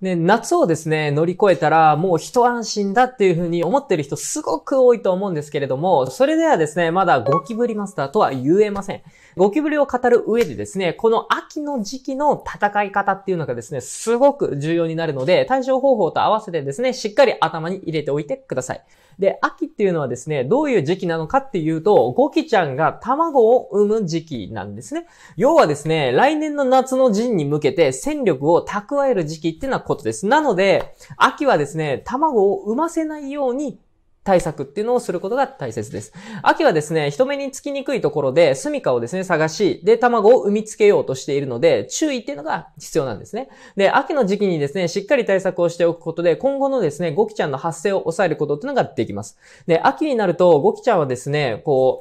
ね、夏をですね、乗り越えたらもう一安心だっていうふうに思ってる人すごく多いと思うんですけれども、それではですね、まだゴキブリマスターとは言えません。ゴキブリを語る上でですね、この秋の時期の戦い方っていうのがですね、すごく重要になるので、対処方法と合わせてですね、しっかり頭に入れておいてください。で、秋っていうのはですね、どういう時期なのかっていうと、ゴキちゃんが卵を産む時期なんですね。要はですね、来年の夏の陣に向けて戦力を蓄える時期っていうのはことです。なので、秋はですね、卵を産ませないように対策っていうのをすることが大切です。秋はですね、人目につきにくいところで住処をですね、探し、で、卵を産みつけようとしているので、注意っていうのが必要なんですね。で、秋の時期にですね、しっかり対策をしておくことで、今後のですね、ゴキちゃんの発生を抑えることっていうのができます。で、秋になると、ゴキちゃんはですね、こ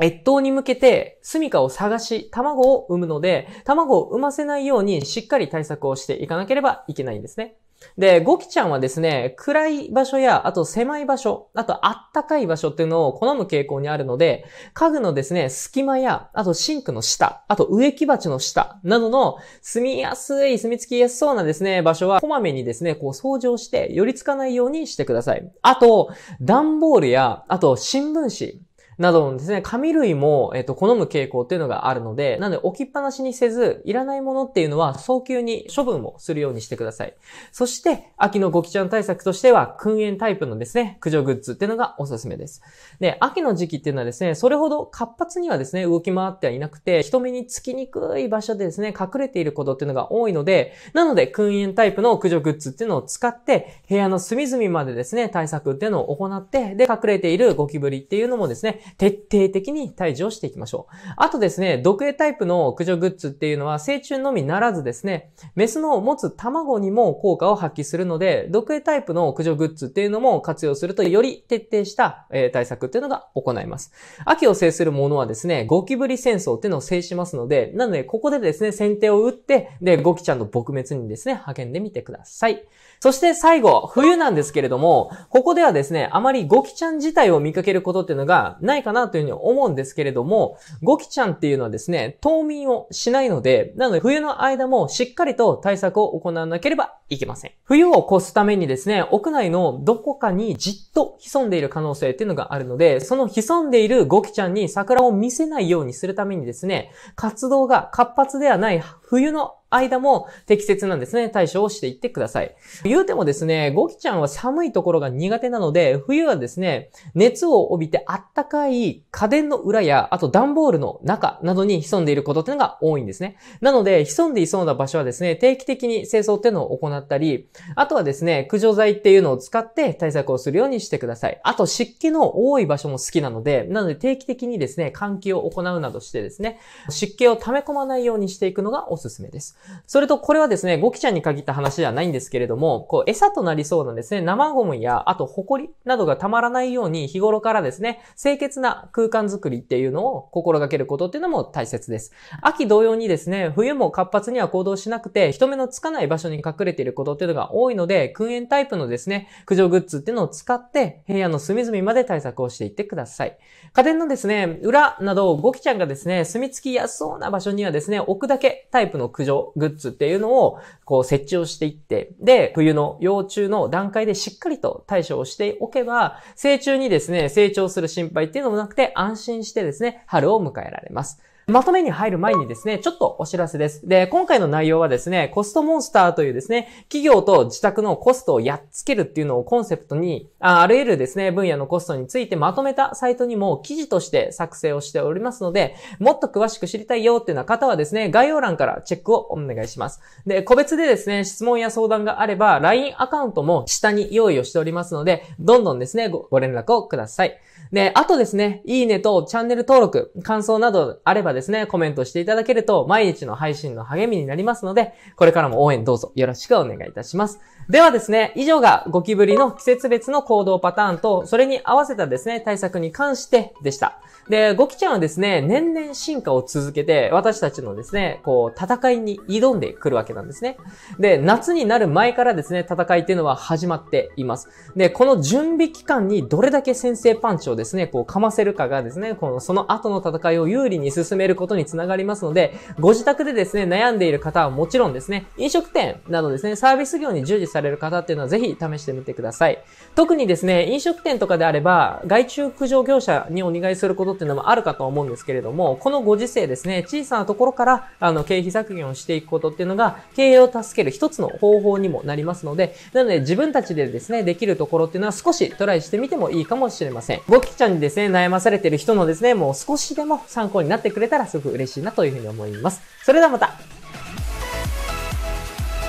う、越冬に向けて、住処を探し、卵を産むので、卵を産ませないようにしっかり対策をしていかなければいけないんですね。で、ゴキちゃんはですね、暗い場所や、あと狭い場所、あとあったかい場所っていうのを好む傾向にあるので、家具のですね、隙間や、あとシンクの下、あと植木鉢の下などの住みやすい、住み着きやすそうなですね、場所はこまめにですね、こう掃除をして、寄りつかないようにしてください。あと、段ボールや、あと新聞紙、などのですね、紙類も、えっと、好む傾向っていうのがあるので、なので置きっぱなしにせず、いらないものっていうのは早急に処分をするようにしてください。そして、秋のゴキちゃん対策としては、訓煙タイプのですね、駆除グッズっていうのがおすすめです。で、秋の時期っていうのはですね、それほど活発にはですね、動き回ってはいなくて、人目につきにくい場所でですね、隠れていることっていうのが多いので、なので、訓煙タイプの駆除グッズっていうのを使って、部屋の隅々までですね、対策っていうのを行って、で、隠れているゴキブリっていうのもですね、徹底的に退治をしていきましょう。あとですね、毒影タイプの駆除グッズっていうのは、成虫のみならずですね、メスの持つ卵にも効果を発揮するので、毒影タイプの駆除グッズっていうのも活用すると、より徹底した、え対策っていうのが行えます。秋を制するものはですね、ゴキブリ戦争っていうのを制しますので、なので、ここでですね、先手を打って、で、ゴキちゃんの撲滅にですね、励んでみてください。そして最後、冬なんですけれども、ここではですね、あまりゴキちゃん自体を見かけることっていうのがないないかなというふうに思うんですけれども、ゴキちゃんっていうのはですね、冬眠をしないので、なので冬の間もしっかりと対策を行わなければいけません。冬を越すためにですね、屋内のどこかにじっと潜んでいる可能性っていうのがあるので、その潜んでいるゴキちゃんに桜を見せないようにするためにですね、活動が活発ではない冬の間も適切なんですね、対処をしていってください。言うてもですね、ゴキちゃんは寒いところが苦手なので、冬はですね、熱を帯びてあったかい家電の裏や、あと段ボールの中などに潜んでいることっていうのが多いんですね。なので、潜んでいそうな場所はですね、定期的に清掃っていうのを行ったり、あとはですね、駆除剤っていうのを使って対策をするようにしてください。あと湿気の多い場所も好きなので、なので定期的にですね、換気を行うなどしてですね、湿気を溜め込まないようにしていくのがおすすめです。それとこれはですね、ゴキちゃんに限った話ではないんですけれども、こう餌となりそうなんですね、生ゴムや、あとホコリなどがたまらないように日頃からですね、清潔な空間づくりっていうのを心がけることっていうのも大切です。秋同様にですね、冬も活発には行動しなくて、人目のつかない場所に隠れていることっていうのが多いので、訓練タイプのですね、駆除グッズっていうのを使って、部屋の隅々まで対策をしていってください。家電のですね、裏などゴキちゃんがですね、住み着きやすそうな場所にはですね、置くだけタイプの駆除グッズっていうのを、こう設置をしていって、で、冬の幼虫の段階でしっかりと対処をしておけば、成虫にですね、成長する心配っていうのもなくて安心してですね、春を迎えられます。まとめに入る前にですね、ちょっとお知らせです。で、今回の内容はですね、コストモンスターというですね、企業と自宅のコストをやっつけるっていうのをコンセプトに、ああらゆるですね、分野のコストについてまとめたサイトにも記事として作成をしておりますので、もっと詳しく知りたいよっていうような方はですね、概要欄からチェックをお願いします。で、個別でですね、質問や相談があれば、LINE アカウントも下に用意をしておりますので、どんどんですね、ご連絡をください。で、あとですね、いいねとチャンネル登録、感想などあればですねですね、コメントしていただけると、毎日の配信の励みになりますので、これからも応援どうぞよろしくお願いいたします。ではですね、以上がゴキブリの季節別の行動パターンと、それに合わせたですね、対策に関してでした。で、ゴキちゃんはですね、年々進化を続けて、私たちのですね、こう、戦いに挑んでくるわけなんですね。で、夏になる前からですね、戦いっていうのは始まっています。で、この準備期間にどれだけ先制パンチをですね、こう、かませるかがですね、この、その後の戦いを有利に進めるめることにつながりますので、ご自宅でですね、悩んでいる方はもちろんですね、飲食店などですね、サービス業に従事される方っていうのはぜひ試してみてください。特にですね、飲食店とかであれば、外注駆除業者にお願いすることっていうのもあるかと思うんですけれども、このご時世ですね、小さなところから、あの、経費削減をしていくことっていうのが、経営を助ける一つの方法にもなりますので、なので自分たちでですね、できるところっていうのは少しトライしてみてもいいかもしれません。ごきちゃんにですね、悩まされてる人のですね、もう少しでも参考になってくれたらたらすごく嬉しいなというふうに思います。それではまた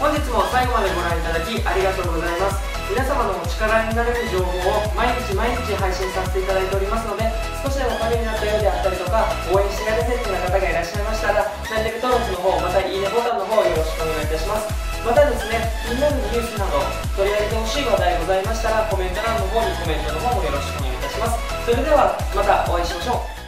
本日も最後までご覧いただきありがとうございます。皆様のお力になれる情報を毎日毎日配信させていただいておりますので少しでも励みになったようであったりとか応援してやるセットな方がいらっしゃいましたらチャンネル登録の方またいいねボタンの方よろしくお願いいたしますまたですねみんなのニュースなど取り上げてほしい話題ございましたらコメント欄の方にコメントの方もよろしくお願いいたしますそれではまたお会いしましょう